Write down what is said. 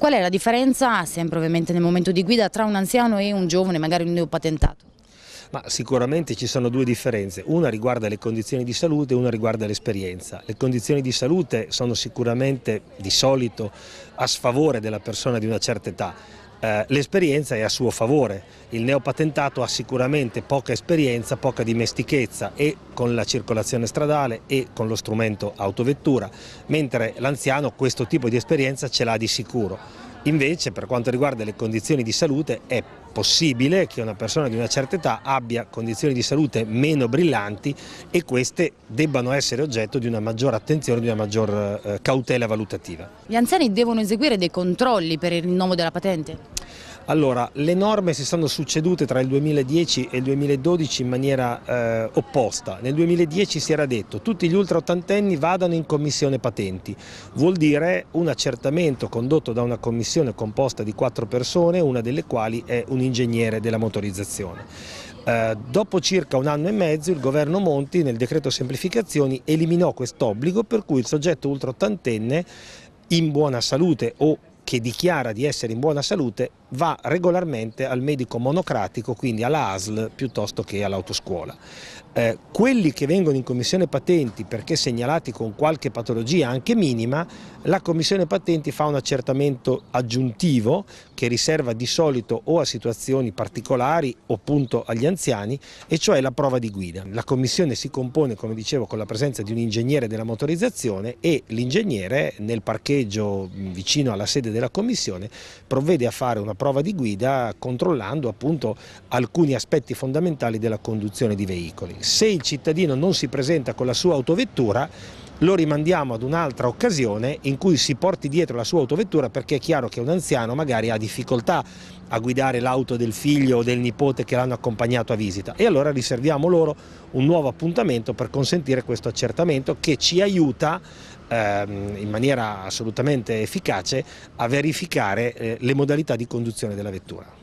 Qual è la differenza, sempre ovviamente nel momento di guida, tra un anziano e un giovane, magari un neopatentato? Ma sicuramente ci sono due differenze, una riguarda le condizioni di salute e una riguarda l'esperienza. Le condizioni di salute sono sicuramente di solito a sfavore della persona di una certa età, eh, l'esperienza è a suo favore. Il neopatentato ha sicuramente poca esperienza, poca dimestichezza e con la circolazione stradale e con lo strumento autovettura, mentre l'anziano questo tipo di esperienza ce l'ha di sicuro Invece per quanto riguarda le condizioni di salute è possibile che una persona di una certa età abbia condizioni di salute meno brillanti e queste debbano essere oggetto di una maggiore attenzione, di una maggior eh, cautela valutativa. Gli anziani devono eseguire dei controlli per il rinnovo della patente? Allora, le norme si sono succedute tra il 2010 e il 2012 in maniera eh, opposta. Nel 2010 si era detto che tutti gli ultraottantenni vadano in commissione patenti, vuol dire un accertamento condotto da una commissione composta di quattro persone, una delle quali è un ingegnere della motorizzazione. Eh, dopo circa un anno e mezzo il governo Monti nel decreto semplificazioni eliminò quest'obbligo per cui il soggetto ultraottantenne in buona salute o che dichiara di essere in buona salute va regolarmente al medico monocratico, quindi alla ASL piuttosto che all'autoscuola. Eh, quelli che vengono in commissione patenti perché segnalati con qualche patologia anche minima, la commissione patenti fa un accertamento aggiuntivo che riserva di solito o a situazioni particolari o appunto agli anziani, e cioè la prova di guida. La commissione si compone, come dicevo, con la presenza di un ingegnere della motorizzazione e l'ingegnere nel parcheggio vicino alla sede della commissione provvede a fare una prova di guida controllando appunto alcuni aspetti fondamentali della conduzione di veicoli. Se il cittadino non si presenta con la sua autovettura lo rimandiamo ad un'altra occasione in cui si porti dietro la sua autovettura perché è chiaro che un anziano magari ha difficoltà a guidare l'auto del figlio o del nipote che l'hanno accompagnato a visita e allora riserviamo loro un nuovo appuntamento per consentire questo accertamento che ci aiuta ehm, in maniera assolutamente efficace a verificare eh, le modalità di conduzione della vettura.